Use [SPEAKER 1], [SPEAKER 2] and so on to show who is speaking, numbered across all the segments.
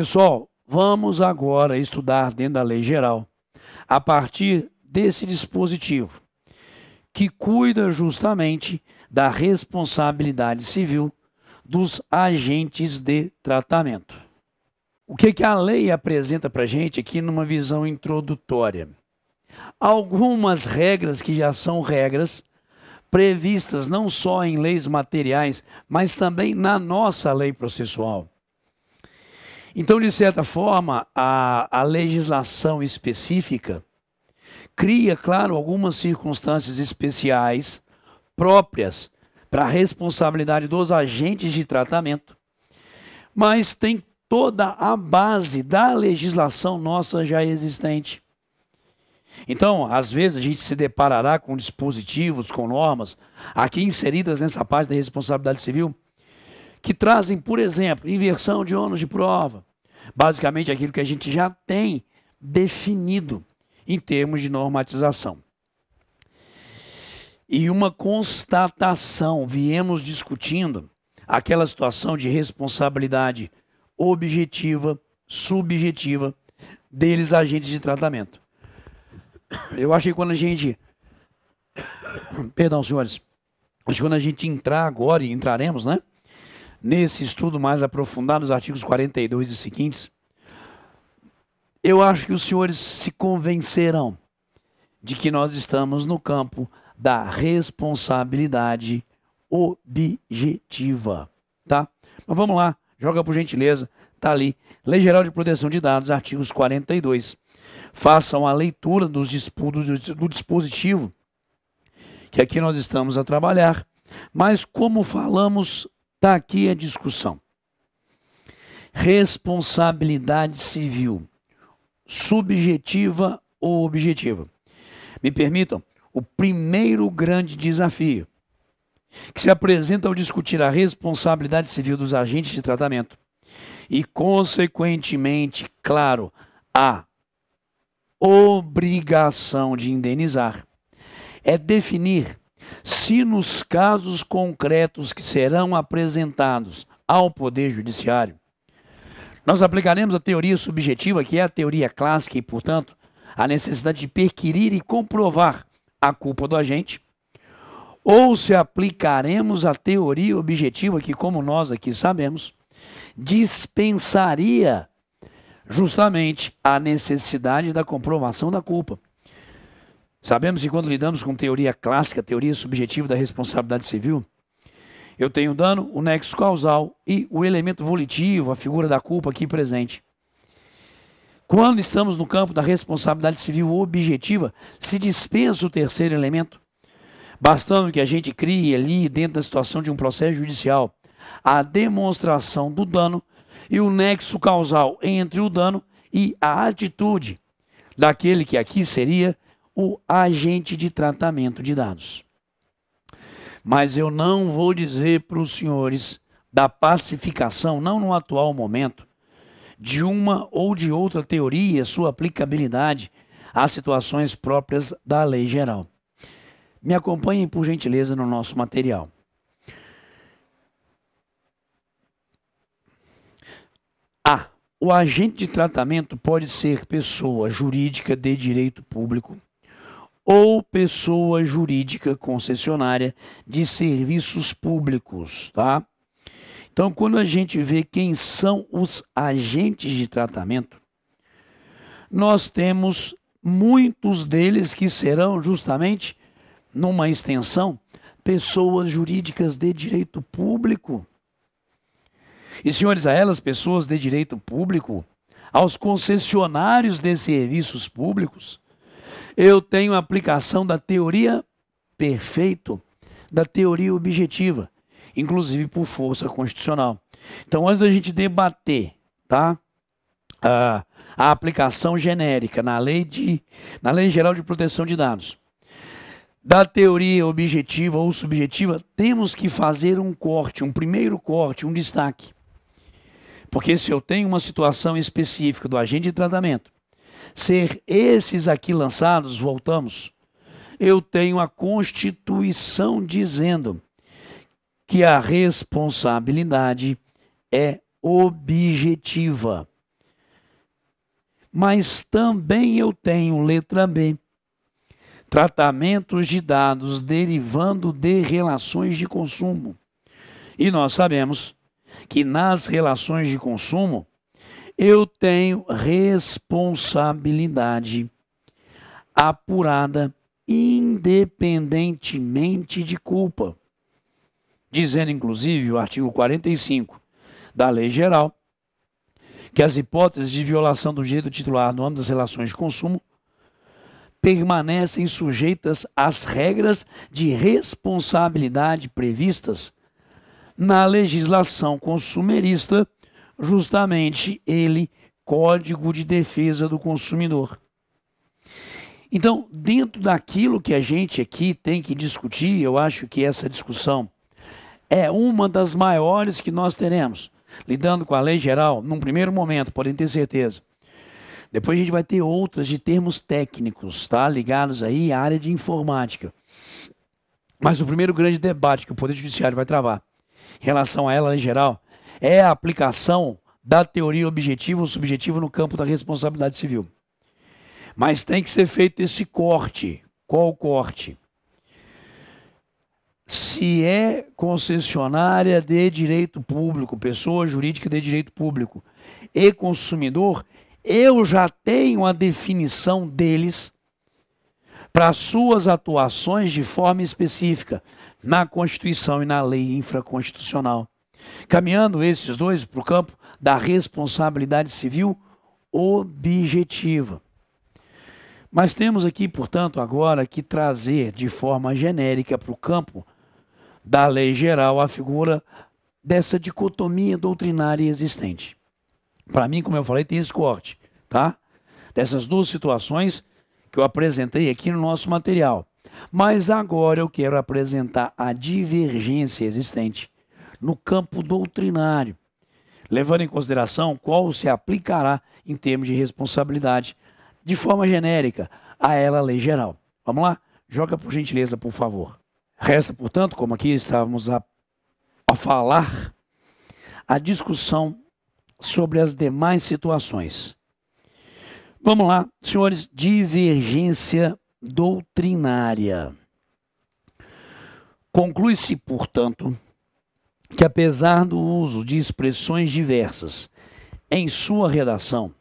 [SPEAKER 1] Pessoal, vamos agora estudar dentro da lei geral, a partir desse dispositivo, que cuida justamente da responsabilidade civil dos agentes de tratamento. O que, que a lei apresenta para a gente aqui numa visão introdutória? Algumas regras que já são regras previstas não só em leis materiais, mas também na nossa lei processual. Então, de certa forma, a, a legislação específica cria, claro, algumas circunstâncias especiais próprias para a responsabilidade dos agentes de tratamento, mas tem toda a base da legislação nossa já existente. Então, às vezes a gente se deparará com dispositivos, com normas aqui inseridas nessa parte da responsabilidade civil que trazem, por exemplo, inversão de ônus de prova. Basicamente aquilo que a gente já tem definido em termos de normatização. E uma constatação, viemos discutindo aquela situação de responsabilidade objetiva, subjetiva deles agentes de tratamento. Eu achei quando a gente Perdão, senhores. que quando a gente entrar agora, e entraremos, né? nesse estudo mais aprofundado, nos artigos 42 e seguintes, eu acho que os senhores se convencerão de que nós estamos no campo da responsabilidade objetiva, tá? Mas vamos lá, joga por gentileza, tá ali, Lei Geral de Proteção de Dados, artigos 42. Façam a leitura do, do dispositivo que aqui nós estamos a trabalhar, mas como falamos Está aqui a discussão. Responsabilidade civil, subjetiva ou objetiva? Me permitam, o primeiro grande desafio que se apresenta ao discutir a responsabilidade civil dos agentes de tratamento e, consequentemente, claro, a obrigação de indenizar, é definir se nos casos concretos que serão apresentados ao Poder Judiciário, nós aplicaremos a teoria subjetiva, que é a teoria clássica, e, portanto, a necessidade de perquirir e comprovar a culpa do agente, ou se aplicaremos a teoria objetiva, que, como nós aqui sabemos, dispensaria justamente a necessidade da comprovação da culpa. Sabemos que quando lidamos com teoria clássica, teoria subjetiva da responsabilidade civil, eu tenho o dano, o nexo causal e o elemento volitivo, a figura da culpa aqui presente. Quando estamos no campo da responsabilidade civil objetiva, se dispensa o terceiro elemento, bastando que a gente crie ali, dentro da situação de um processo judicial, a demonstração do dano e o nexo causal entre o dano e a atitude daquele que aqui seria o agente de tratamento de dados. Mas eu não vou dizer para os senhores da pacificação, não no atual momento, de uma ou de outra teoria, sua aplicabilidade às situações próprias da lei geral. Me acompanhem, por gentileza, no nosso material. A. O agente de tratamento pode ser pessoa jurídica de direito público ou pessoa jurídica concessionária de serviços públicos, tá? Então, quando a gente vê quem são os agentes de tratamento, nós temos muitos deles que serão justamente, numa extensão, pessoas jurídicas de direito público. E, senhores, a elas, pessoas de direito público, aos concessionários de serviços públicos, eu tenho a aplicação da teoria perfeito, da teoria objetiva, inclusive por força constitucional. Então, antes da gente debater, tá? A, a aplicação genérica na lei, de, na lei Geral de Proteção de Dados. Da teoria objetiva ou subjetiva, temos que fazer um corte, um primeiro corte, um destaque. Porque se eu tenho uma situação específica do agente de tratamento, ser esses aqui lançados, voltamos, eu tenho a Constituição dizendo que a responsabilidade é objetiva. Mas também eu tenho letra B. Tratamentos de dados derivando de relações de consumo. E nós sabemos que nas relações de consumo eu tenho responsabilidade apurada independentemente de culpa. Dizendo, inclusive, o artigo 45 da Lei Geral, que as hipóteses de violação do direito titular no âmbito das relações de consumo permanecem sujeitas às regras de responsabilidade previstas na legislação consumerista justamente ele Código de Defesa do Consumidor. Então, dentro daquilo que a gente aqui tem que discutir, eu acho que essa discussão é uma das maiores que nós teremos, lidando com a lei geral, num primeiro momento, podem ter certeza. Depois a gente vai ter outras de termos técnicos, tá? Ligados aí à área de informática. Mas o primeiro grande debate que o Poder Judiciário vai travar em relação a ela em geral é a aplicação da teoria objetiva ou subjetiva no campo da responsabilidade civil. Mas tem que ser feito esse corte. Qual corte? Se é concessionária de direito público, pessoa jurídica de direito público e consumidor, eu já tenho a definição deles para suas atuações de forma específica na Constituição e na lei infraconstitucional. Caminhando esses dois para o campo da responsabilidade civil objetiva. Mas temos aqui, portanto, agora que trazer de forma genérica para o campo da lei geral a figura dessa dicotomia doutrinária existente. Para mim, como eu falei, tem esse corte, tá? Dessas duas situações que eu apresentei aqui no nosso material. Mas agora eu quero apresentar a divergência existente no campo doutrinário, levando em consideração qual se aplicará em termos de responsabilidade, de forma genérica, a ela lei geral. Vamos lá? Joga por gentileza, por favor. Resta, portanto, como aqui estávamos a, a falar, a discussão sobre as demais situações. Vamos lá, senhores, divergência doutrinária. Conclui-se, portanto, que, apesar do uso de expressões diversas em sua redação,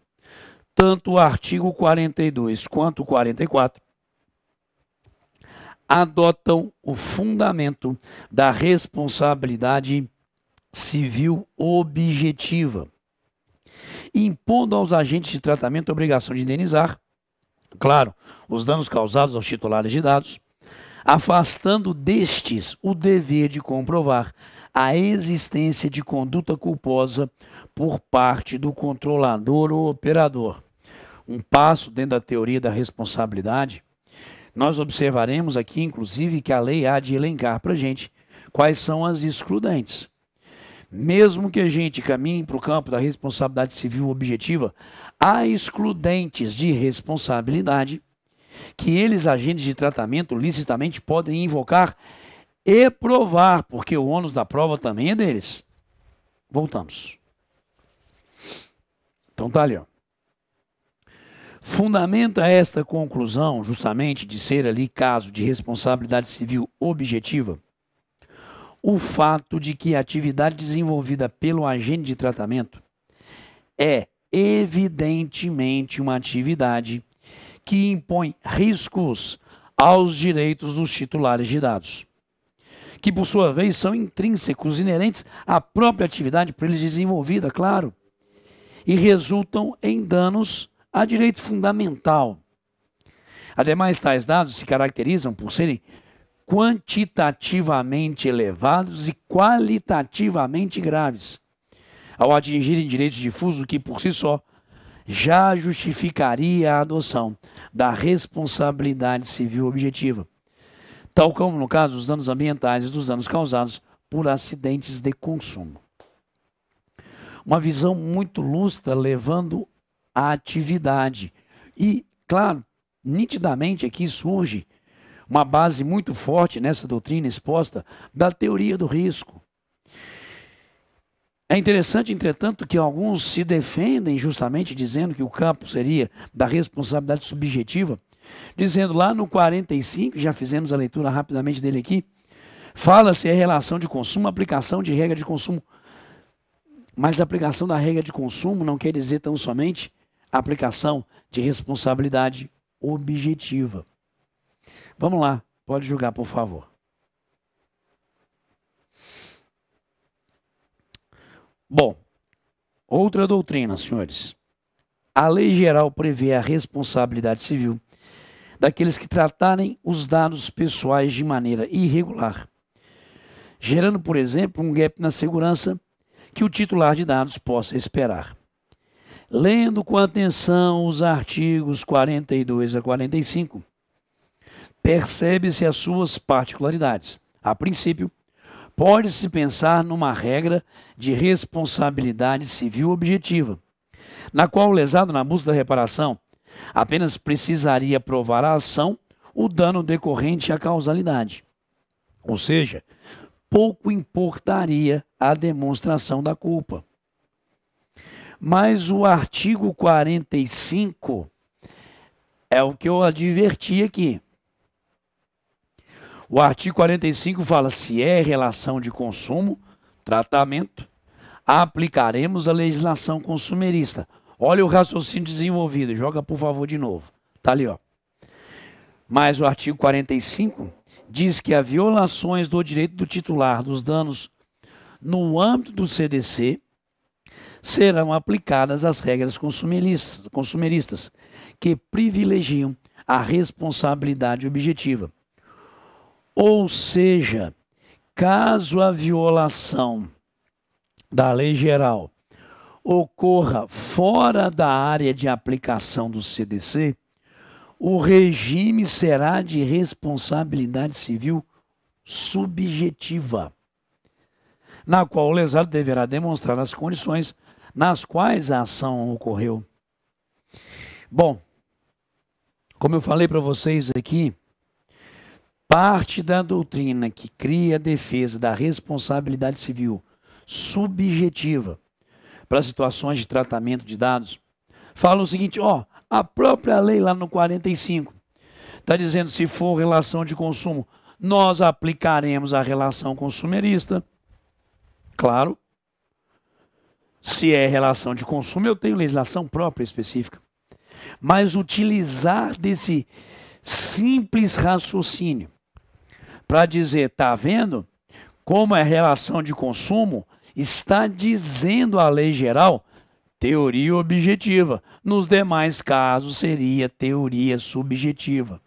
[SPEAKER 1] tanto o artigo 42 quanto o 44 adotam o fundamento da responsabilidade civil objetiva, impondo aos agentes de tratamento a obrigação de indenizar, claro, os danos causados aos titulares de dados, afastando destes o dever de comprovar a existência de conduta culposa por parte do controlador ou operador. Um passo dentro da teoria da responsabilidade, nós observaremos aqui, inclusive, que a lei há de elencar para a gente quais são as excludentes. Mesmo que a gente caminhe para o campo da responsabilidade civil objetiva, há excludentes de responsabilidade que eles, agentes de tratamento, licitamente podem invocar e provar, porque o ônus da prova também é deles. Voltamos. Então tá ali, ó. Fundamenta esta conclusão, justamente de ser ali caso de responsabilidade civil objetiva, o fato de que a atividade desenvolvida pelo agente de tratamento é evidentemente uma atividade que impõe riscos aos direitos dos titulares de dados que por sua vez são intrínsecos, inerentes à própria atividade por eles desenvolvida, claro, e resultam em danos a direito fundamental. Ademais, tais dados se caracterizam por serem quantitativamente elevados e qualitativamente graves, ao atingirem direitos difusos que por si só já justificaria a adoção da responsabilidade civil objetiva tal como no caso dos danos ambientais e dos danos causados por acidentes de consumo. Uma visão muito lustra levando à atividade. E, claro, nitidamente aqui surge uma base muito forte nessa doutrina exposta da teoria do risco. É interessante, entretanto, que alguns se defendem justamente dizendo que o campo seria da responsabilidade subjetiva dizendo lá no 45, já fizemos a leitura rapidamente dele aqui, fala-se a relação de consumo, aplicação de regra de consumo. Mas a aplicação da regra de consumo não quer dizer tão somente aplicação de responsabilidade objetiva. Vamos lá, pode julgar, por favor. Bom, outra doutrina, senhores. A lei geral prevê a responsabilidade civil daqueles que tratarem os dados pessoais de maneira irregular, gerando, por exemplo, um gap na segurança que o titular de dados possa esperar. Lendo com atenção os artigos 42 a 45, percebe-se as suas particularidades. A princípio, pode-se pensar numa regra de responsabilidade civil objetiva, na qual o lesado na busca da reparação Apenas precisaria provar a ação, o dano decorrente e a causalidade. Ou seja, pouco importaria a demonstração da culpa. Mas o artigo 45 é o que eu adverti aqui. O artigo 45 fala: se é relação de consumo, tratamento, aplicaremos a legislação consumerista. Olha o raciocínio desenvolvido. Joga, por favor, de novo. Tá ali, ó. Mas o artigo 45 diz que há violações do direito do titular dos danos no âmbito do CDC serão aplicadas as regras consumeristas que privilegiam a responsabilidade objetiva. Ou seja, caso a violação da lei geral ocorra fora da área de aplicação do CDC, o regime será de responsabilidade civil subjetiva, na qual o lesado deverá demonstrar as condições nas quais a ação ocorreu. Bom, como eu falei para vocês aqui, parte da doutrina que cria a defesa da responsabilidade civil subjetiva para situações de tratamento de dados, fala o seguinte, ó, a própria lei lá no 45 está dizendo se for relação de consumo, nós aplicaremos a relação consumerista, claro. Se é relação de consumo, eu tenho legislação própria específica. Mas utilizar desse simples raciocínio para dizer, tá vendo? Como é relação de consumo, está dizendo a lei geral teoria objetiva. Nos demais casos, seria teoria subjetiva.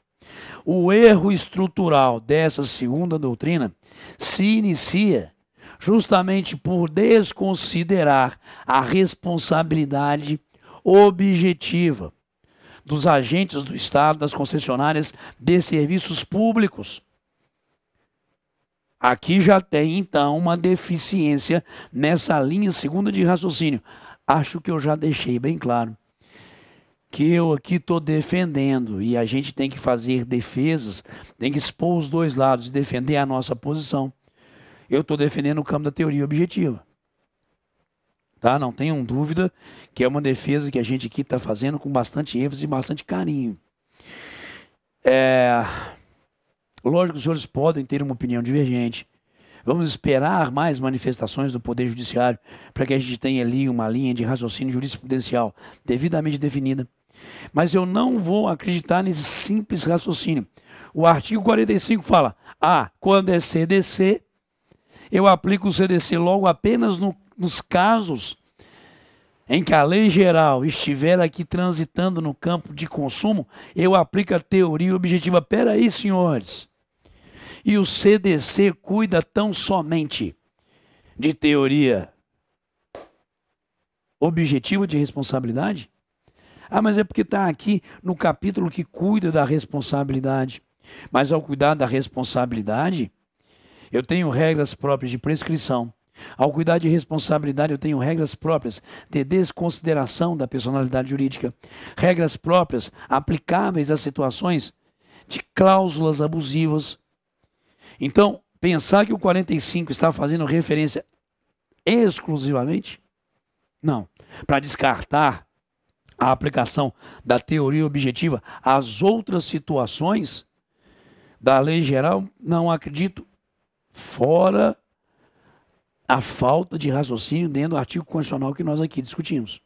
[SPEAKER 1] O erro estrutural dessa segunda doutrina se inicia justamente por desconsiderar a responsabilidade objetiva dos agentes do Estado, das concessionárias de serviços públicos, Aqui já tem então uma deficiência nessa linha segunda de raciocínio. Acho que eu já deixei bem claro que eu aqui estou defendendo e a gente tem que fazer defesas, tem que expor os dois lados e defender a nossa posição. Eu estou defendendo o campo da teoria objetiva. Tá? Não tenham dúvida que é uma defesa que a gente aqui está fazendo com bastante ênfase e bastante carinho. É. Lógico que os senhores podem ter uma opinião divergente. Vamos esperar mais manifestações do Poder Judiciário para que a gente tenha ali uma linha de raciocínio jurisprudencial devidamente definida. Mas eu não vou acreditar nesse simples raciocínio. O artigo 45 fala: ah, quando é CDC, eu aplico o CDC logo apenas no, nos casos em que a lei geral estiver aqui transitando no campo de consumo, eu aplico a teoria objetiva. Peraí, senhores. E o CDC cuida tão somente de teoria objetivo de responsabilidade? Ah, mas é porque está aqui no capítulo que cuida da responsabilidade. Mas ao cuidar da responsabilidade, eu tenho regras próprias de prescrição. Ao cuidar de responsabilidade, eu tenho regras próprias de desconsideração da personalidade jurídica, regras próprias aplicáveis às situações de cláusulas abusivas, então, pensar que o 45 está fazendo referência exclusivamente? Não. Para descartar a aplicação da teoria objetiva às outras situações da lei geral, não acredito, fora a falta de raciocínio dentro do artigo constitucional que nós aqui discutimos.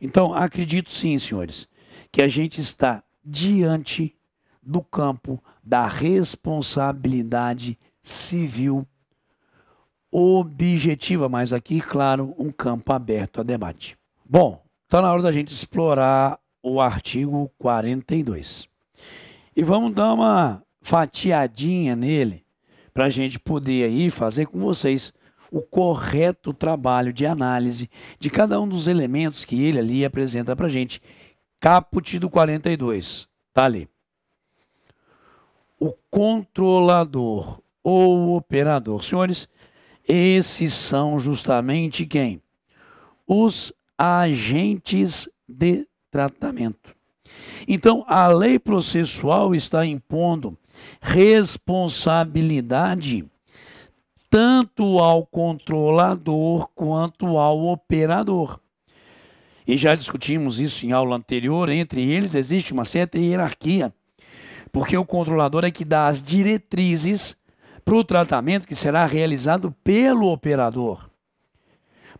[SPEAKER 1] Então, acredito sim, senhores, que a gente está diante do campo da responsabilidade civil objetiva, mas aqui, claro, um campo aberto a debate. Bom, está na hora da gente explorar o artigo 42. E vamos dar uma fatiadinha nele para a gente poder aí fazer com vocês o correto trabalho de análise de cada um dos elementos que ele ali apresenta para a gente. Caput do 42, tá ali o controlador ou operador. Senhores, esses são justamente quem? Os agentes de tratamento. Então, a lei processual está impondo responsabilidade tanto ao controlador quanto ao operador. E já discutimos isso em aula anterior, entre eles existe uma certa hierarquia porque o controlador é que dá as diretrizes para o tratamento que será realizado pelo operador.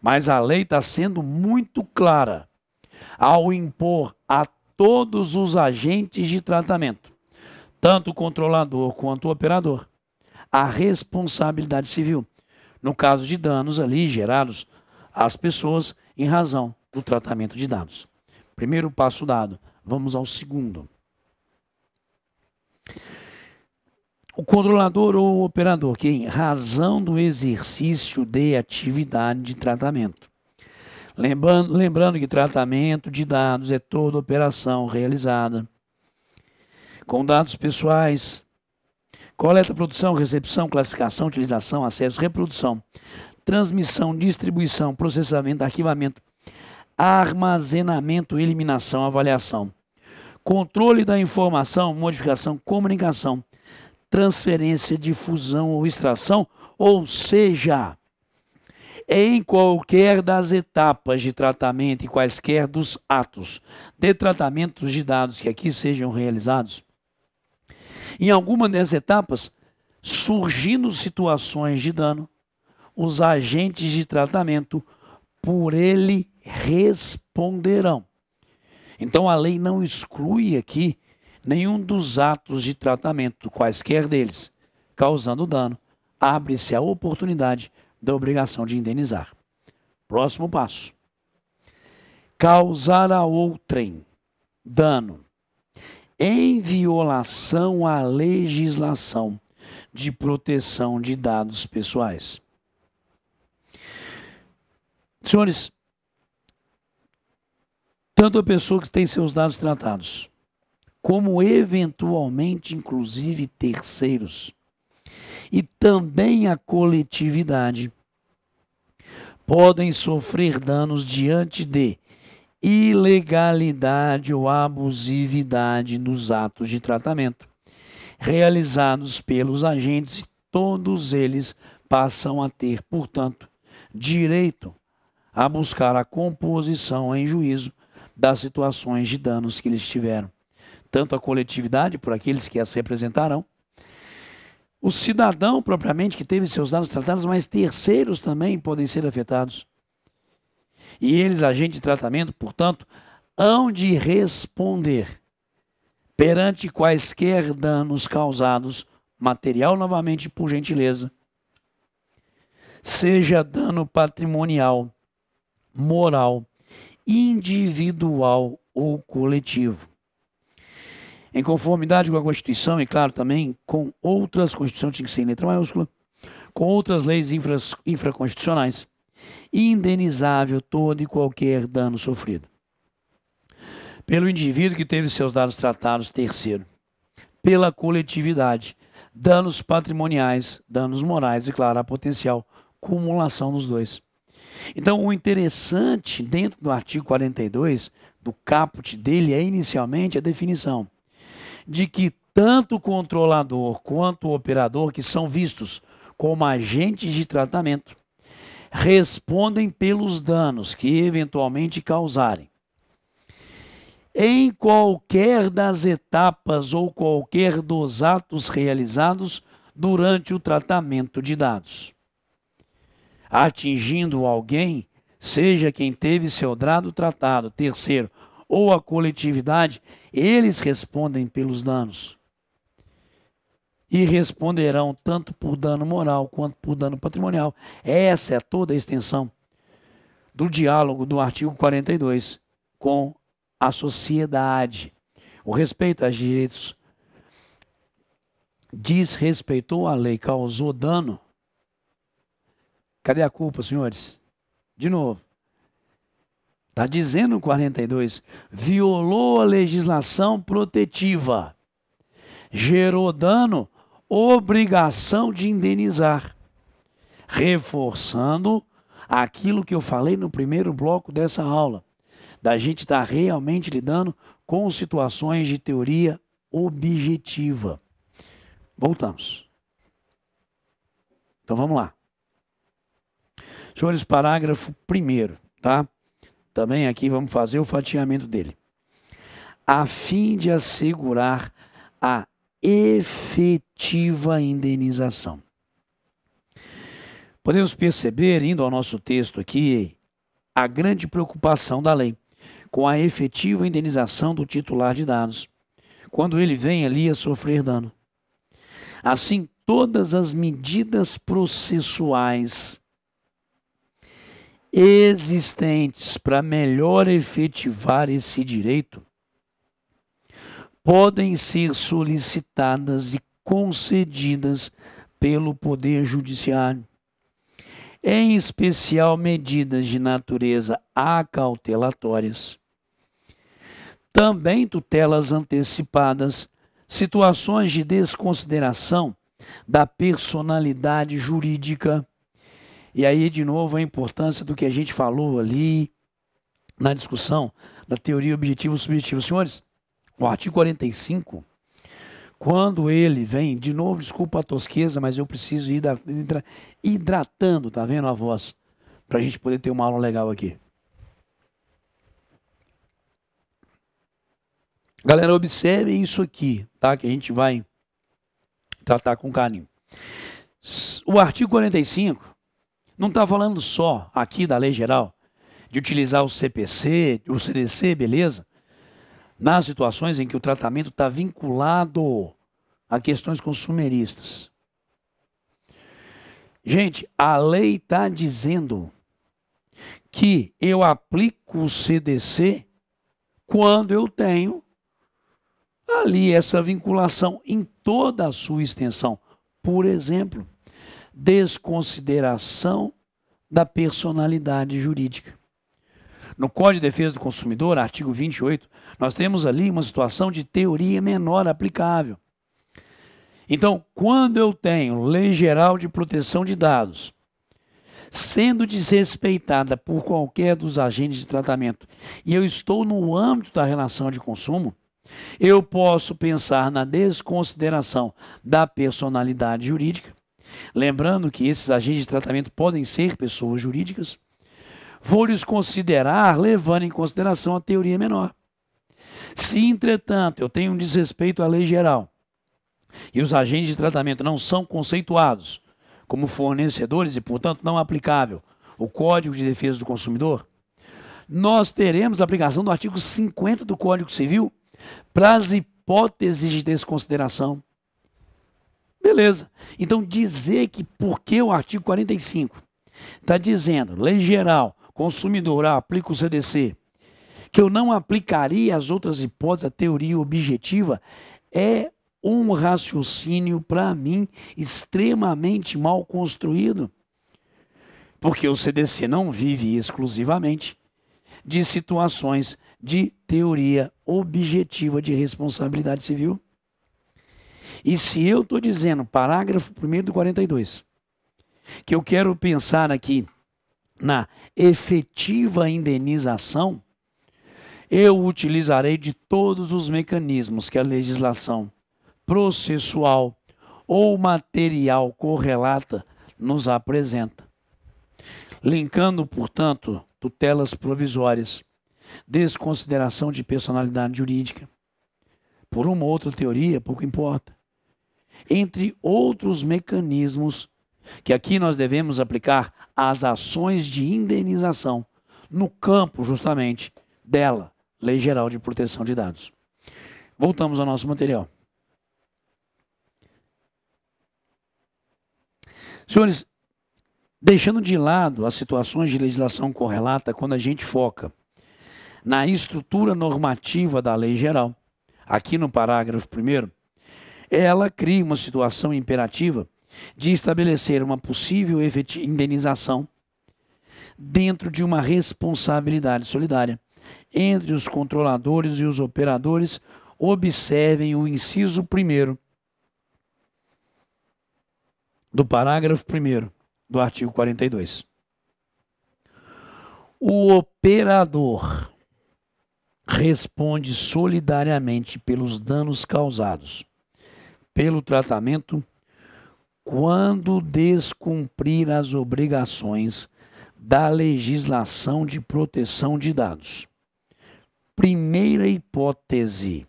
[SPEAKER 1] Mas a lei está sendo muito clara ao impor a todos os agentes de tratamento, tanto o controlador quanto o operador, a responsabilidade civil, no caso de danos ali gerados às pessoas em razão do tratamento de dados. Primeiro passo dado, vamos ao segundo. O controlador ou operador, quem razão do exercício de atividade de tratamento. Lembrando, lembrando que tratamento de dados é toda operação realizada com dados pessoais, coleta, produção, recepção, classificação, utilização, acesso, reprodução, transmissão, distribuição, processamento, arquivamento, armazenamento, eliminação, avaliação controle da informação, modificação, comunicação, transferência, difusão ou extração, ou seja, em qualquer das etapas de tratamento e quaisquer dos atos de tratamento de dados que aqui sejam realizados, em alguma dessas etapas, surgindo situações de dano, os agentes de tratamento por ele responderão. Então a lei não exclui aqui nenhum dos atos de tratamento, quaisquer deles, causando dano, abre-se a oportunidade da obrigação de indenizar. Próximo passo. Causar a outrem dano em violação à legislação de proteção de dados pessoais. Senhores, tanto a pessoa que tem seus dados tratados, como eventualmente, inclusive, terceiros, e também a coletividade, podem sofrer danos diante de ilegalidade ou abusividade nos atos de tratamento realizados pelos agentes e todos eles passam a ter, portanto, direito a buscar a composição em juízo das situações de danos que eles tiveram. Tanto a coletividade, por aqueles que as representarão, o cidadão propriamente que teve seus danos tratados, mas terceiros também podem ser afetados. E eles, agente de tratamento, portanto, hão de responder perante quaisquer danos causados, material novamente por gentileza, seja dano patrimonial, moral, individual ou coletivo. Em conformidade com a Constituição e, claro, também com outras, constituições tinha que ser em letra maiúscula, com outras leis infraconstitucionais, indenizável todo e qualquer dano sofrido pelo indivíduo que teve seus dados tratados, terceiro, pela coletividade, danos patrimoniais, danos morais e, claro, a potencial cumulação dos dois. Então, o interessante dentro do artigo 42, do caput dele, é inicialmente a definição de que tanto o controlador quanto o operador, que são vistos como agentes de tratamento, respondem pelos danos que eventualmente causarem. Em qualquer das etapas ou qualquer dos atos realizados durante o tratamento de dados atingindo alguém, seja quem teve seu dado tratado, terceiro, ou a coletividade, eles respondem pelos danos. E responderão tanto por dano moral quanto por dano patrimonial. Essa é toda a extensão do diálogo do artigo 42 com a sociedade. O respeito aos direitos desrespeitou a lei, causou dano Cadê a culpa, senhores? De novo. Está dizendo 42, violou a legislação protetiva, gerou dano, obrigação de indenizar, reforçando aquilo que eu falei no primeiro bloco dessa aula, da gente estar tá realmente lidando com situações de teoria objetiva. Voltamos. Então vamos lá. Senhores, parágrafo 1, tá? Também aqui vamos fazer o fatiamento dele. A fim de assegurar a efetiva indenização. Podemos perceber, indo ao nosso texto aqui, a grande preocupação da lei com a efetiva indenização do titular de dados, quando ele vem ali a sofrer dano. Assim, todas as medidas processuais existentes para melhor efetivar esse direito podem ser solicitadas e concedidas pelo Poder Judiciário, em especial medidas de natureza acautelatórias. Também tutelas antecipadas, situações de desconsideração da personalidade jurídica e aí, de novo, a importância do que a gente falou ali na discussão da teoria objetivo-subjetivo. Senhores, o artigo 45, quando ele vem, de novo, desculpa a tosqueza, mas eu preciso ir hidratando, tá vendo a voz? Para a gente poder ter uma aula legal aqui. Galera, observe isso aqui, tá? Que a gente vai tratar com carinho. O artigo 45 não está falando só aqui da lei geral de utilizar o CPC, o CDC, beleza? Nas situações em que o tratamento está vinculado a questões consumeristas. Gente, a lei está dizendo que eu aplico o CDC quando eu tenho ali essa vinculação em toda a sua extensão. Por exemplo, desconsideração da personalidade jurídica. No Código de Defesa do Consumidor, artigo 28, nós temos ali uma situação de teoria menor aplicável. Então, quando eu tenho lei geral de proteção de dados, sendo desrespeitada por qualquer dos agentes de tratamento, e eu estou no âmbito da relação de consumo, eu posso pensar na desconsideração da personalidade jurídica Lembrando que esses agentes de tratamento podem ser pessoas jurídicas, vou-lhes considerar, levando em consideração a teoria menor. Se, entretanto, eu tenho um desrespeito à lei geral e os agentes de tratamento não são conceituados como fornecedores e, portanto, não aplicável o Código de Defesa do Consumidor, nós teremos a aplicação do artigo 50 do Código Civil para as hipóteses de desconsideração Beleza. Então, dizer que porque o artigo 45 está dizendo, lei geral, consumidor, ah, aplica o CDC, que eu não aplicaria as outras hipóteses, a teoria objetiva, é um raciocínio, para mim, extremamente mal construído. Porque o CDC não vive exclusivamente de situações de teoria objetiva de responsabilidade civil. E se eu estou dizendo, parágrafo 1 do 42, que eu quero pensar aqui na efetiva indenização, eu utilizarei de todos os mecanismos que a legislação processual ou material correlata nos apresenta. Linkando, portanto, tutelas provisórias, desconsideração de personalidade jurídica, por uma outra teoria, pouco importa, entre outros mecanismos que aqui nós devemos aplicar às ações de indenização no campo justamente dela, Lei Geral de Proteção de Dados. Voltamos ao nosso material. Senhores, deixando de lado as situações de legislação correlata quando a gente foca na estrutura normativa da lei geral, aqui no parágrafo 1 ela cria uma situação imperativa de estabelecer uma possível indenização dentro de uma responsabilidade solidária entre os controladores e os operadores. Observem o inciso primeiro do parágrafo 1 do artigo 42. O operador responde solidariamente pelos danos causados pelo tratamento quando descumprir as obrigações da legislação de proteção de dados. Primeira hipótese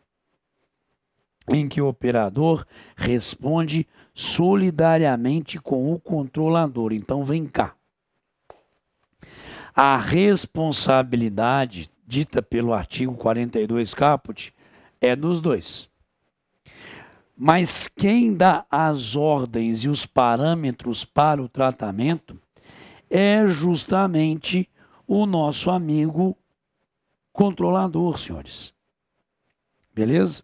[SPEAKER 1] em que o operador responde solidariamente com o controlador. Então, vem cá. A responsabilidade dita pelo artigo 42 caput é dos dois. Mas quem dá as ordens e os parâmetros para o tratamento é justamente o nosso amigo controlador, senhores. Beleza?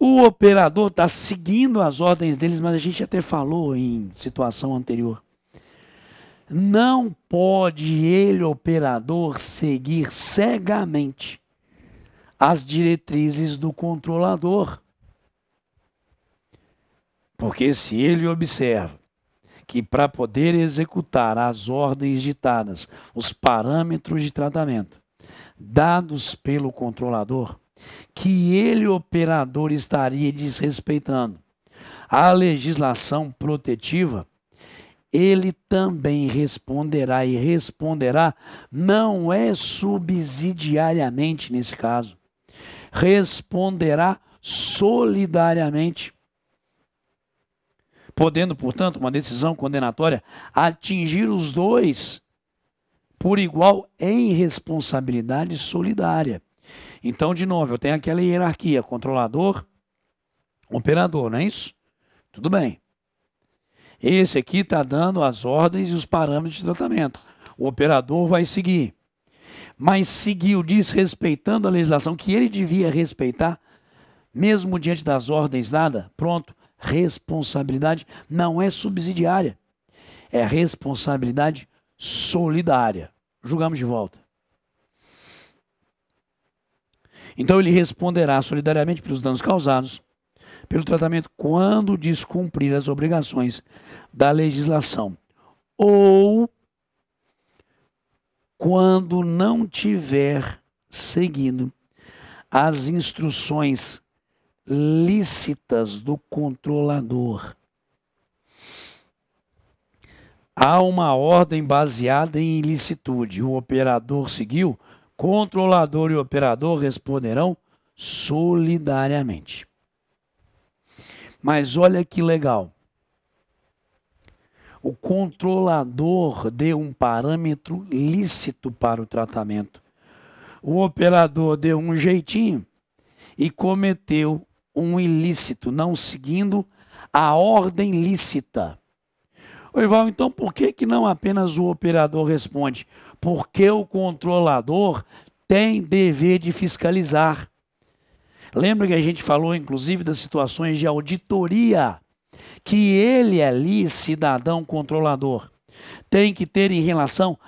[SPEAKER 1] O operador está seguindo as ordens deles, mas a gente até falou em situação anterior. Não pode ele, operador, seguir cegamente as diretrizes do controlador. Porque se ele observa que para poder executar as ordens ditadas, os parâmetros de tratamento dados pelo controlador, que ele operador estaria desrespeitando a legislação protetiva, ele também responderá e responderá não é subsidiariamente nesse caso, responderá solidariamente. Podendo, portanto, uma decisão condenatória atingir os dois por igual em responsabilidade solidária. Então, de novo, eu tenho aquela hierarquia: controlador, operador, não é isso? Tudo bem. Esse aqui está dando as ordens e os parâmetros de tratamento. O operador vai seguir mas seguiu desrespeitando a legislação que ele devia respeitar, mesmo diante das ordens dadas, pronto, responsabilidade não é subsidiária, é responsabilidade solidária. Julgamos de volta. Então ele responderá solidariamente pelos danos causados, pelo tratamento quando descumprir as obrigações da legislação ou quando não tiver seguido as instruções lícitas do controlador. Há uma ordem baseada em ilicitude. O operador seguiu, controlador e operador responderão solidariamente. Mas olha que legal o controlador dê um parâmetro lícito para o tratamento. O operador deu um jeitinho e cometeu um ilícito, não seguindo a ordem lícita. Val, então por que, que não apenas o operador responde? Porque o controlador tem dever de fiscalizar. Lembra que a gente falou, inclusive, das situações de auditoria que ele ali, é cidadão controlador, tem que ter em relação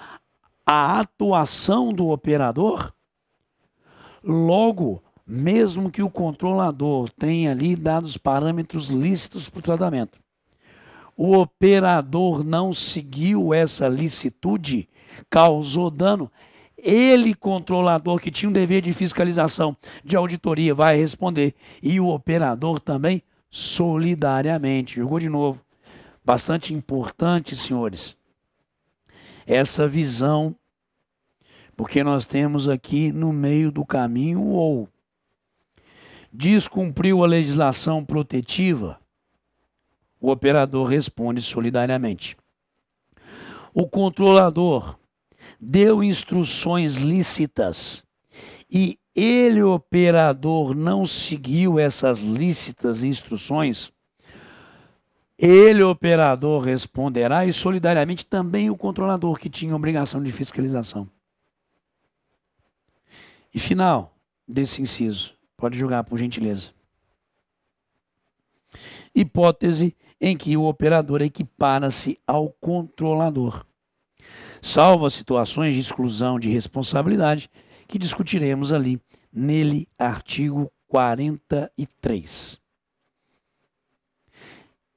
[SPEAKER 1] à atuação do operador? Logo, mesmo que o controlador tenha ali dado os parâmetros lícitos para o tratamento, o operador não seguiu essa licitude, causou dano, ele, controlador, que tinha um dever de fiscalização, de auditoria, vai responder. E o operador também solidariamente. Jogou de novo. Bastante importante, senhores, essa visão, porque nós temos aqui no meio do caminho ou descumpriu a legislação protetiva, o operador responde solidariamente. O controlador deu instruções lícitas e ele, operador, não seguiu essas lícitas instruções, ele, operador, responderá e solidariamente também o controlador, que tinha obrigação de fiscalização. E final desse inciso, pode julgar, por gentileza. Hipótese em que o operador equipara-se ao controlador, salvo as situações de exclusão de responsabilidade que discutiremos ali nele artigo 43.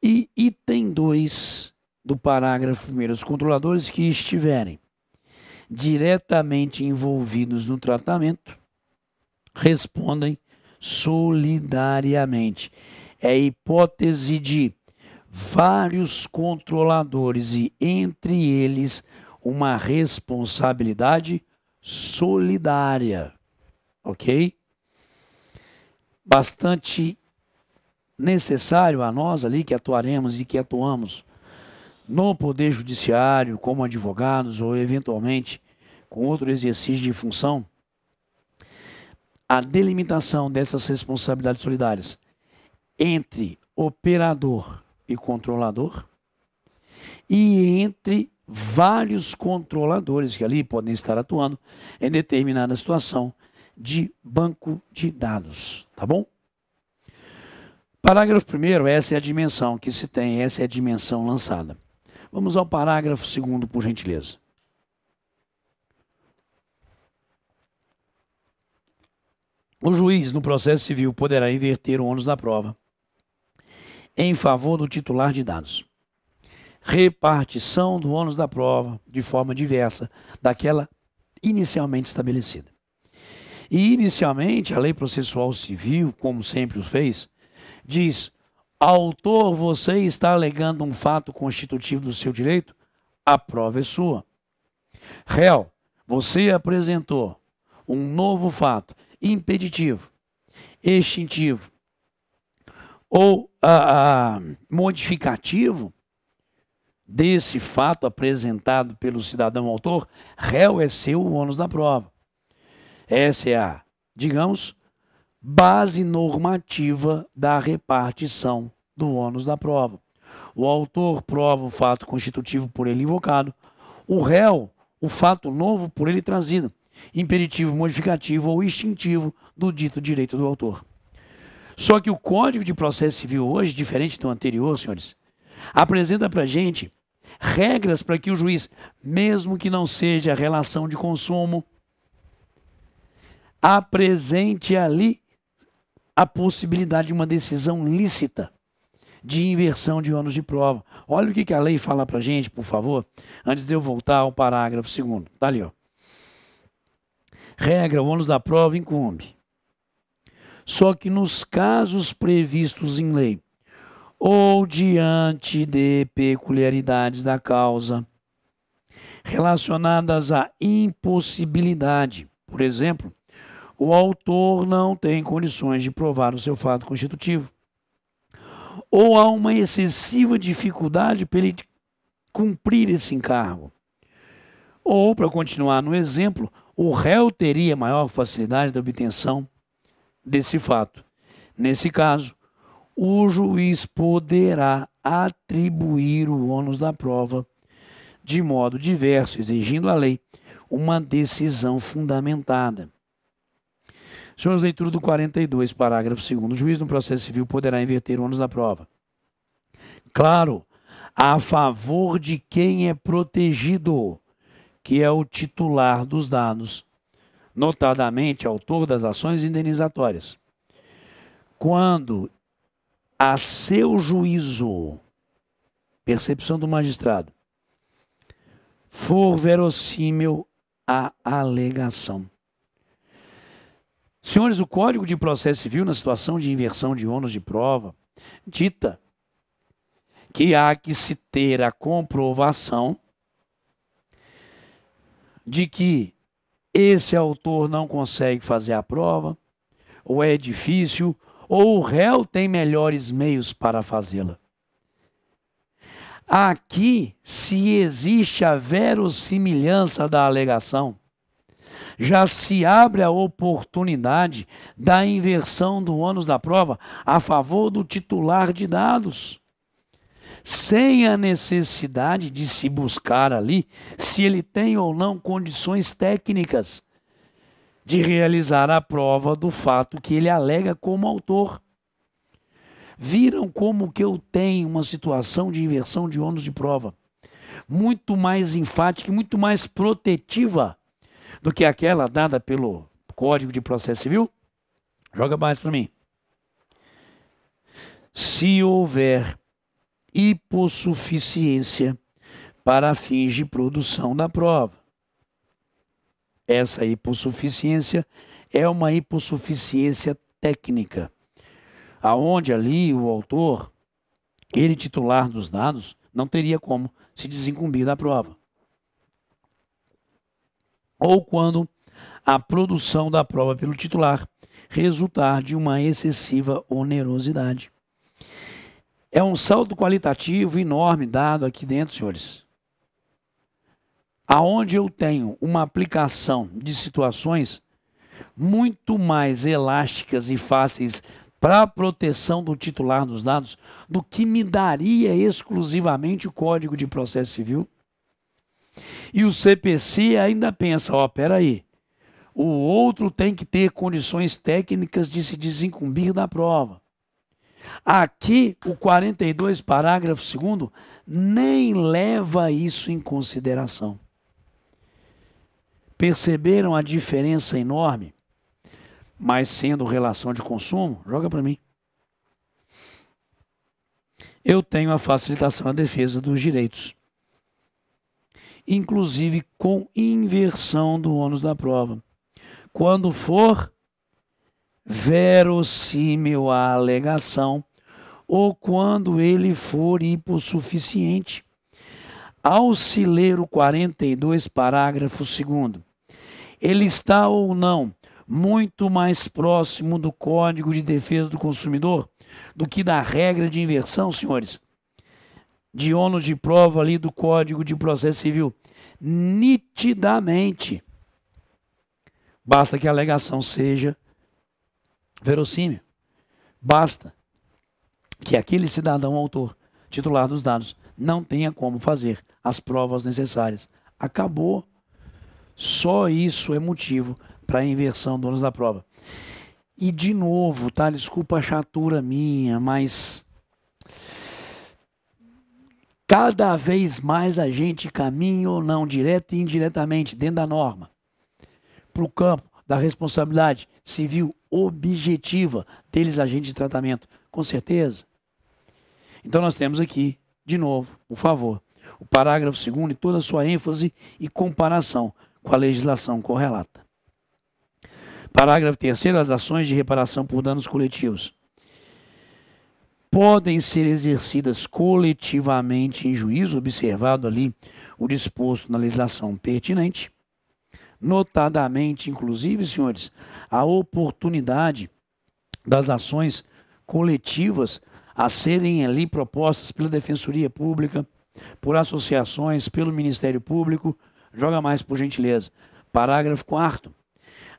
[SPEAKER 1] E item 2 do parágrafo 1. Os controladores que estiverem diretamente envolvidos no tratamento respondem solidariamente. É a hipótese de vários controladores e entre eles uma responsabilidade solidária ok? Bastante necessário a nós ali que atuaremos e que atuamos no Poder Judiciário, como advogados ou eventualmente com outro exercício de função, a delimitação dessas responsabilidades solidárias entre operador e controlador e entre vários controladores que ali podem estar atuando em determinada situação de banco de dados, tá bom? Parágrafo 1 essa é a dimensão que se tem, essa é a dimensão lançada. Vamos ao parágrafo 2 por gentileza. O juiz, no processo civil, poderá inverter o ônus da prova em favor do titular de dados. Repartição do ônus da prova de forma diversa daquela inicialmente estabelecida. E, inicialmente, a lei processual civil, como sempre o fez, diz: autor, você está alegando um fato constitutivo do seu direito? A prova é sua. Réu, você apresentou um novo fato impeditivo, extintivo ou ah, ah, modificativo desse fato apresentado pelo cidadão autor, réu é seu o ônus da prova. Essa é a, digamos, base normativa da repartição do ônus da prova. O autor prova o fato constitutivo por ele invocado, o réu o fato novo por ele trazido, Imperitivo modificativo ou extintivo do dito direito do autor. Só que o Código de Processo Civil hoje, diferente do anterior, senhores, apresenta para gente regras para que o juiz, mesmo que não seja relação de consumo, apresente ali a possibilidade de uma decisão lícita de inversão de ônus de prova. Olha o que, a lei fala para gente, por favor, antes de eu voltar ao parágrafo segundo. Está ali, ó. Regra, o ônus da prova incumbe. Só que nos casos previstos em lei ou diante de peculiaridades da causa relacionadas à impossibilidade, por exemplo, o autor não tem condições de provar o seu fato constitutivo, ou há uma excessiva dificuldade para ele cumprir esse encargo. Ou, para continuar no exemplo, o réu teria maior facilidade de obtenção desse fato. Nesse caso, o juiz poderá atribuir o ônus da prova de modo diverso, exigindo à lei uma decisão fundamentada. São leitura leituras do 42, parágrafo 2. O juiz no processo civil poderá inverter o ônus da prova. Claro, a favor de quem é protegido, que é o titular dos dados, notadamente autor das ações indenizatórias. Quando, a seu juízo, percepção do magistrado, for verossímil a alegação. Senhores, o Código de Processo Civil, na situação de inversão de ônus de prova, dita que há que se ter a comprovação de que esse autor não consegue fazer a prova, ou é difícil, ou o réu tem melhores meios para fazê-la. Aqui se existe a verossimilhança da alegação já se abre a oportunidade da inversão do ônus da prova a favor do titular de dados, sem a necessidade de se buscar ali se ele tem ou não condições técnicas de realizar a prova do fato que ele alega como autor. Viram como que eu tenho uma situação de inversão de ônus de prova muito mais enfática e muito mais protetiva do que aquela dada pelo Código de Processo Civil? Joga mais para mim. Se houver hipossuficiência para fins de produção da prova. Essa hipossuficiência é uma hipossuficiência técnica, aonde ali o autor, ele titular dos dados, não teria como se desincumbir da prova ou quando a produção da prova pelo titular resultar de uma excessiva onerosidade. É um salto qualitativo enorme dado aqui dentro, senhores. Aonde eu tenho uma aplicação de situações muito mais elásticas e fáceis para a proteção do titular dos dados do que me daria exclusivamente o Código de Processo Civil. E o CPC ainda pensa, ó, oh, peraí, o outro tem que ter condições técnicas de se desincumbir da prova. Aqui, o 42, parágrafo 2, nem leva isso em consideração. Perceberam a diferença enorme? Mas sendo relação de consumo, joga para mim. Eu tenho a facilitação da defesa dos direitos inclusive com inversão do ônus da prova. Quando for verossímil a alegação ou quando ele for hipossuficiente. Auxileiro 42, parágrafo 2. Ele está ou não muito mais próximo do Código de Defesa do Consumidor do que da regra de inversão, senhores? de ônus de prova ali do Código de Processo Civil. Nitidamente. Basta que a alegação seja verossímil. Basta que aquele cidadão autor titular dos dados não tenha como fazer as provas necessárias. Acabou. Só isso é motivo para a inversão do ônus da prova. E de novo, tá? Desculpa a chatura minha, mas cada vez mais a gente caminha ou não, direta e indiretamente, dentro da norma, para o campo da responsabilidade civil objetiva deles agente de tratamento, com certeza. Então nós temos aqui, de novo, por favor, o parágrafo segundo e toda a sua ênfase e comparação com a legislação correlata. Parágrafo terceiro, as ações de reparação por danos coletivos podem ser exercidas coletivamente em juízo, observado ali o disposto na legislação pertinente. Notadamente, inclusive, senhores, a oportunidade das ações coletivas a serem ali propostas pela Defensoria Pública, por associações, pelo Ministério Público. Joga mais, por gentileza. Parágrafo 4.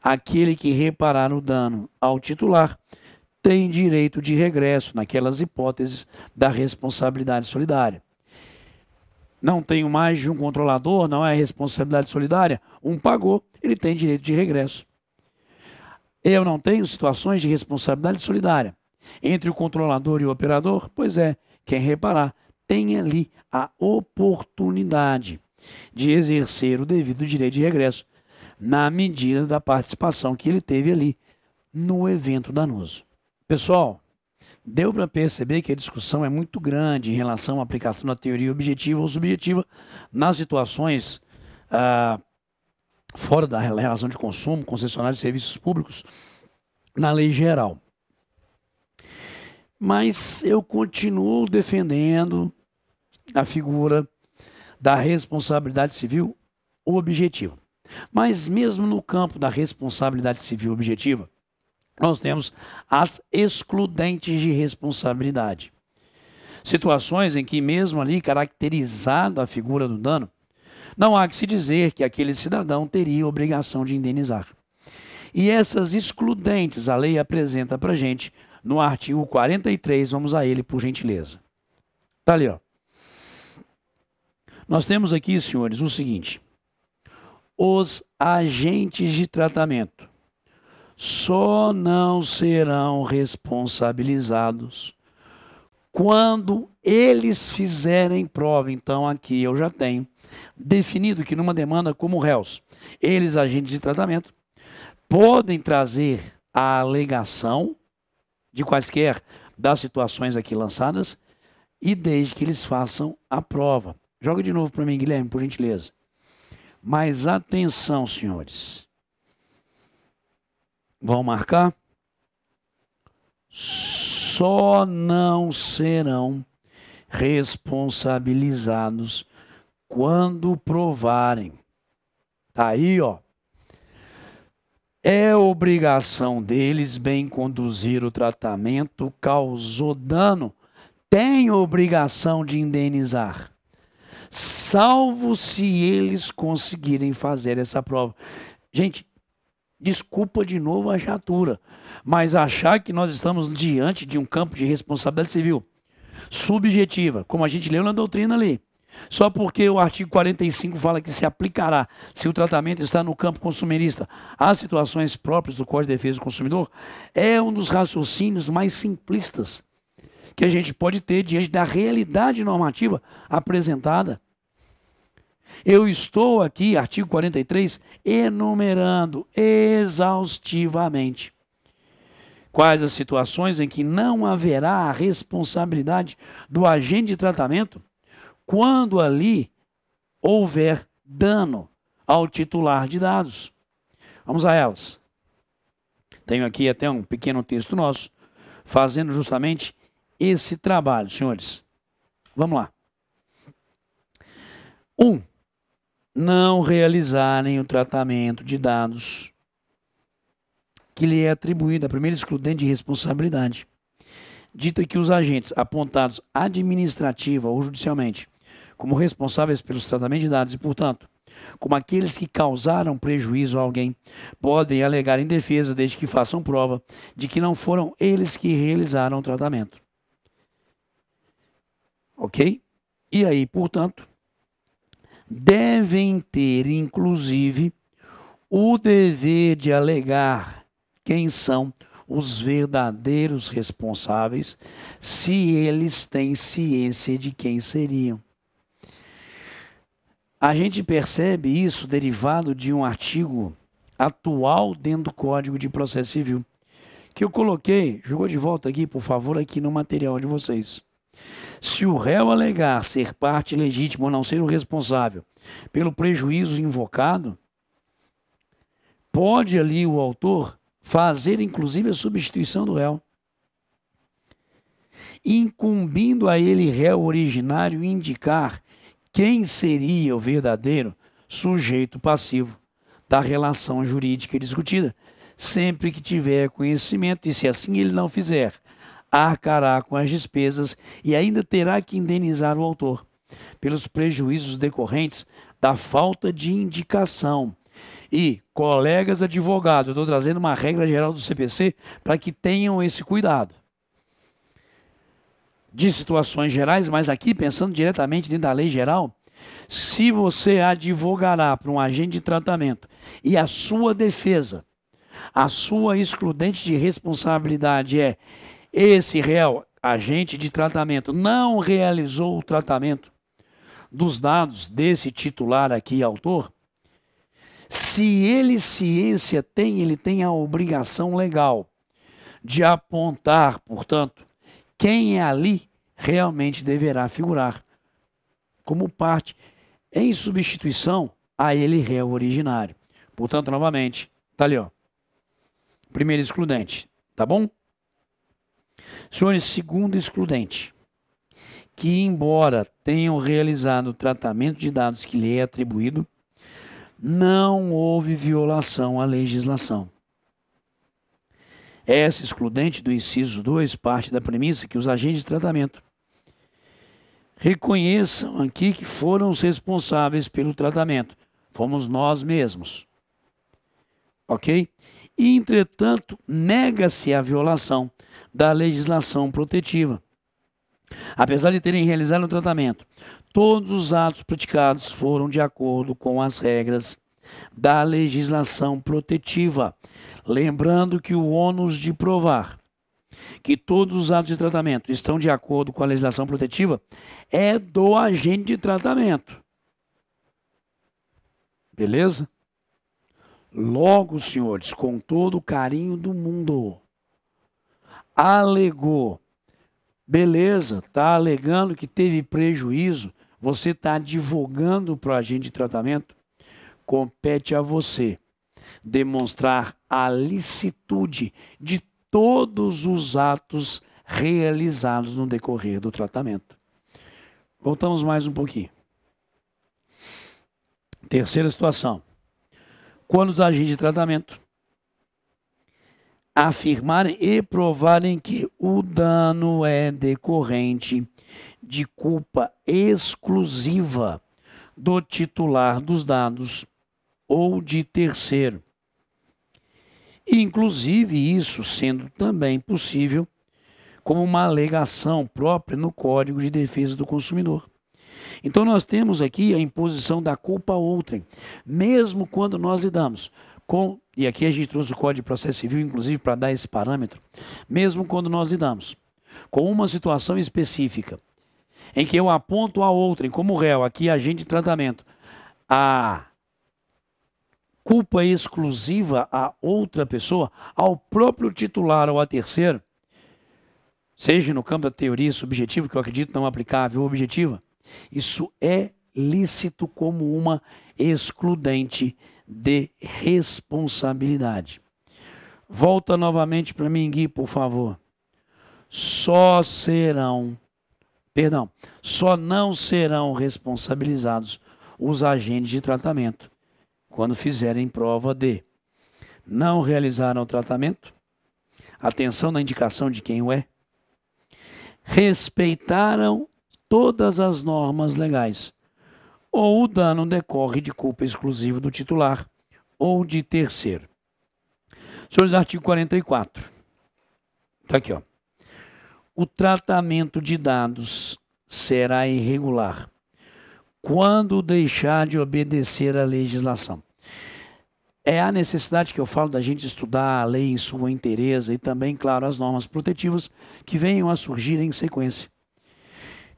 [SPEAKER 1] Aquele que reparar o dano ao titular tem direito de regresso naquelas hipóteses da responsabilidade solidária. Não tenho mais de um controlador, não é responsabilidade solidária. Um pagou, ele tem direito de regresso. Eu não tenho situações de responsabilidade solidária entre o controlador e o operador? Pois é, quem reparar tem ali a oportunidade de exercer o devido direito de regresso, na medida da participação que ele teve ali no evento danoso. Pessoal, deu para perceber que a discussão é muito grande em relação à aplicação da teoria objetiva ou subjetiva nas situações ah, fora da relação de consumo, concessionários de serviços públicos, na lei geral. Mas eu continuo defendendo a figura da responsabilidade civil objetiva. Mas mesmo no campo da responsabilidade civil objetiva, nós temos as excludentes de responsabilidade. Situações em que, mesmo ali caracterizada a figura do dano, não há que se dizer que aquele cidadão teria obrigação de indenizar. E essas excludentes a lei apresenta para gente no artigo 43, vamos a ele por gentileza. Tá ali, ó. Nós temos aqui, senhores, o seguinte: os agentes de tratamento só não serão responsabilizados quando eles fizerem prova. Então, aqui eu já tenho definido que numa demanda como réus, eles, agentes de tratamento, podem trazer a alegação de quaisquer das situações aqui lançadas e desde que eles façam a prova. Joga de novo para mim, Guilherme, por gentileza. Mas atenção, senhores vão marcar, só não serão responsabilizados quando provarem. Tá aí, ó. É obrigação deles bem conduzir o tratamento, causou dano, tem obrigação de indenizar. Salvo se eles conseguirem fazer essa prova. Gente, Desculpa de novo a chatura, mas achar que nós estamos diante de um campo de responsabilidade civil subjetiva, como a gente leu na doutrina ali. Só porque o artigo 45 fala que se aplicará se o tratamento está no campo consumerista às situações próprias do Código de Defesa do Consumidor, é um dos raciocínios mais simplistas que a gente pode ter diante da realidade normativa apresentada eu estou aqui, artigo 43, enumerando exaustivamente quais as situações em que não haverá a responsabilidade do agente de tratamento quando ali houver dano ao titular de dados. Vamos a elas. Tenho aqui até um pequeno texto nosso fazendo justamente esse trabalho, senhores. Vamos lá. 1. Um, não realizarem o tratamento de dados que lhe é atribuído, a primeira excludente de responsabilidade. Dita que os agentes apontados administrativa ou judicialmente como responsáveis pelos tratamentos de dados e, portanto, como aqueles que causaram prejuízo a alguém, podem alegar em defesa desde que façam prova de que não foram eles que realizaram o tratamento. Ok? E aí, portanto, devem ter, inclusive, o dever de alegar quem são os verdadeiros responsáveis, se eles têm ciência de quem seriam. A gente percebe isso derivado de um artigo atual dentro do Código de Processo Civil, que eu coloquei, jogou de volta aqui, por favor, aqui no material de vocês. Se o réu alegar ser parte legítima ou não ser o responsável pelo prejuízo invocado, pode ali o autor fazer inclusive a substituição do réu, incumbindo a ele réu originário indicar quem seria o verdadeiro sujeito passivo da relação jurídica discutida, sempre que tiver conhecimento e se assim ele não fizer, arcará com as despesas e ainda terá que indenizar o autor pelos prejuízos decorrentes da falta de indicação. E, colegas advogados, eu estou trazendo uma regra geral do CPC para que tenham esse cuidado. De situações gerais, mas aqui pensando diretamente dentro da lei geral, se você advogará para um agente de tratamento e a sua defesa, a sua excludente de responsabilidade é esse réu, agente de tratamento, não realizou o tratamento dos dados desse titular aqui, autor, se ele ciência tem, ele tem a obrigação legal de apontar, portanto, quem é ali realmente deverá figurar como parte em substituição a ele réu originário. Portanto, novamente, tá ali, ó. Primeiro excludente, tá bom? Senhores, segundo excludente, que embora tenham realizado o tratamento de dados que lhe é atribuído, não houve violação à legislação. Essa excludente do inciso 2 parte da premissa que os agentes de tratamento reconheçam aqui que foram os responsáveis pelo tratamento. Fomos nós mesmos. Ok? Entretanto, nega-se a violação da legislação protetiva. Apesar de terem realizado o tratamento, todos os atos praticados foram de acordo com as regras da legislação protetiva. Lembrando que o ônus de provar que todos os atos de tratamento estão de acordo com a legislação protetiva é do agente de tratamento. Beleza? Logo, senhores, com todo o carinho do mundo alegou. Beleza, está alegando que teve prejuízo, você está divulgando para o agente de tratamento? Compete a você demonstrar a licitude de todos os atos realizados no decorrer do tratamento. Voltamos mais um pouquinho. Terceira situação. Quando os agentes de tratamento afirmarem e provarem que o dano é decorrente de culpa exclusiva do titular dos dados ou de terceiro. Inclusive, isso sendo também possível como uma alegação própria no Código de Defesa do Consumidor. Então, nós temos aqui a imposição da culpa a outrem, mesmo quando nós lidamos com e aqui a gente trouxe o Código de Processo Civil, inclusive, para dar esse parâmetro, mesmo quando nós lidamos com uma situação específica em que eu aponto a outra, como réu, aqui agente de tratamento, a culpa exclusiva a outra pessoa, ao próprio titular ou a terceiro, seja no campo da teoria subjetiva, que eu acredito não aplicável ou objetiva, isso é lícito como uma excludente de responsabilidade. Volta novamente para mim, Gui, por favor. Só serão, perdão, só não serão responsabilizados os agentes de tratamento quando fizerem prova de não realizaram o tratamento, atenção na indicação de quem o é, respeitaram todas as normas legais ou o dano decorre de culpa exclusiva do titular ou de terceiro. Senhores, artigo 44. Está aqui, ó. O tratamento de dados será irregular quando deixar de obedecer à legislação. É a necessidade que eu falo da gente estudar a lei em sua inteireza e também, claro, as normas protetivas que venham a surgir em sequência.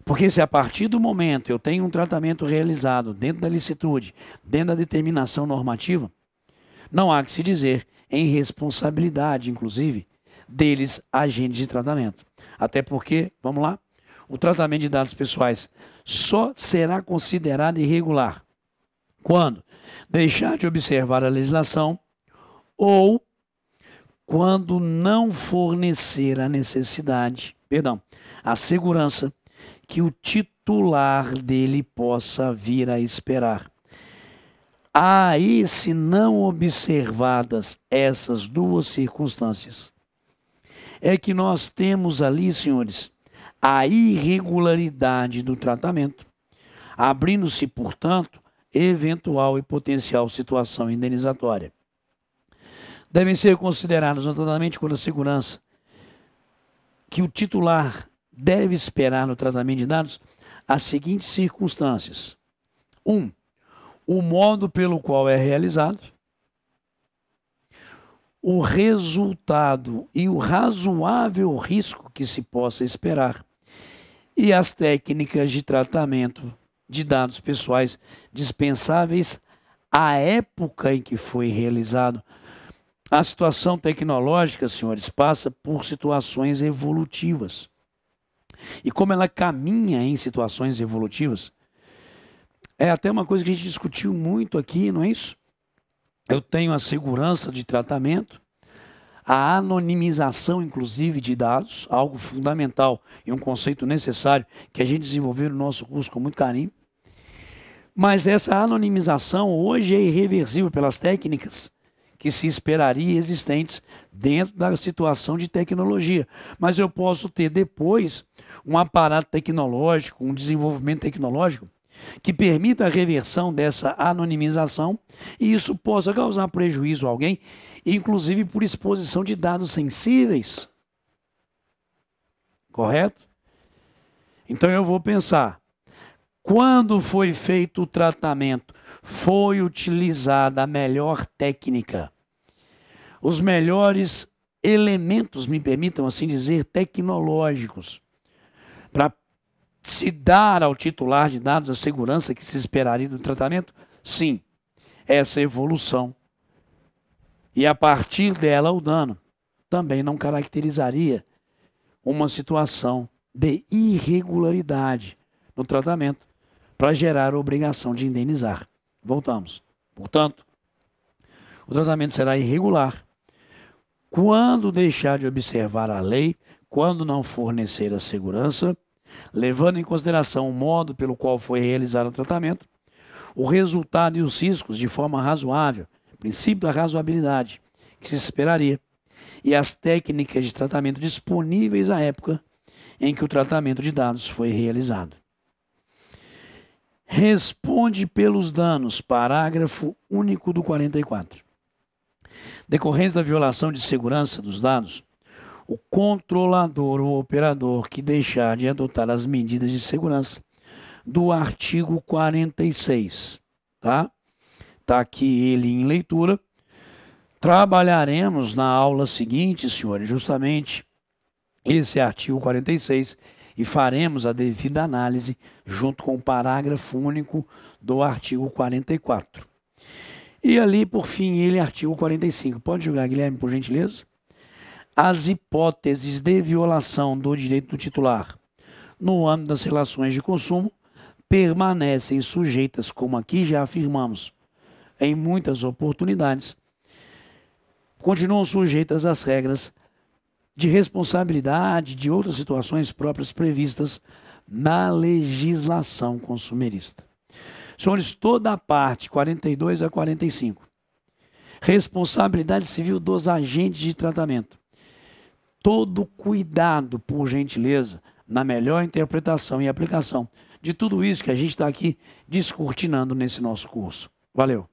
[SPEAKER 1] Porque se a partir do momento eu tenho um tratamento realizado dentro da licitude, dentro da determinação normativa, não há que se dizer em responsabilidade, inclusive, deles agentes de tratamento. Até porque, vamos lá, o tratamento de dados pessoais só será considerado irregular quando deixar de observar a legislação ou quando não fornecer a necessidade, perdão, a segurança que o titular dele possa vir a esperar. Aí, se não observadas essas duas circunstâncias, é que nós temos ali, senhores, a irregularidade do tratamento, abrindo-se, portanto, eventual e potencial situação indenizatória. Devem ser consideradas, notadamente, quando a segurança, que o titular deve esperar no tratamento de dados as seguintes circunstâncias: Um, o modo pelo qual é realizado, o resultado e o razoável risco que se possa esperar, e as técnicas de tratamento de dados pessoais dispensáveis à época em que foi realizado. A situação tecnológica, senhores, passa por situações evolutivas e como ela caminha em situações evolutivas. É até uma coisa que a gente discutiu muito aqui, não é isso? Eu tenho a segurança de tratamento, a anonimização, inclusive, de dados, algo fundamental e um conceito necessário que a gente desenvolveu no nosso curso com muito carinho. Mas essa anonimização hoje é irreversível pelas técnicas que se esperaria existentes dentro da situação de tecnologia. Mas eu posso ter depois um aparato tecnológico, um desenvolvimento tecnológico que permita a reversão dessa anonimização e isso possa causar prejuízo a alguém, inclusive por exposição de dados sensíveis. Correto? Então eu vou pensar: quando foi feito o tratamento, foi utilizada a melhor técnica, os melhores elementos, me permitam assim dizer, tecnológicos para se dar ao titular de dados a segurança que se esperaria do tratamento? Sim, essa evolução. E a partir dela, o dano também não caracterizaria uma situação de irregularidade no tratamento para gerar a obrigação de indenizar. Voltamos. Portanto, o tratamento será irregular quando deixar de observar a lei, quando não fornecer a segurança levando em consideração o modo pelo qual foi realizado o tratamento, o resultado e os riscos de forma razoável, princípio da razoabilidade, que se esperaria, e as técnicas de tratamento disponíveis à época em que o tratamento de dados foi realizado. Responde pelos danos, parágrafo único do 44. Decorrentes da violação de segurança dos dados, o controlador ou operador que deixar de adotar as medidas de segurança do artigo 46, tá? Tá aqui ele em leitura. Trabalharemos na aula seguinte, senhores, justamente esse artigo 46 e faremos a devida análise junto com o parágrafo único do artigo 44. E ali, por fim, ele, artigo 45. Pode jogar, Guilherme, por gentileza? as hipóteses de violação do direito do titular no âmbito das relações de consumo permanecem sujeitas, como aqui já afirmamos, em muitas oportunidades, continuam sujeitas às regras de responsabilidade de outras situações próprias previstas na legislação consumerista. Senhores, toda a parte 42 a 45. Responsabilidade civil dos agentes de tratamento todo cuidado, por gentileza, na melhor interpretação e aplicação de tudo isso que a gente está aqui descortinando nesse nosso curso. Valeu!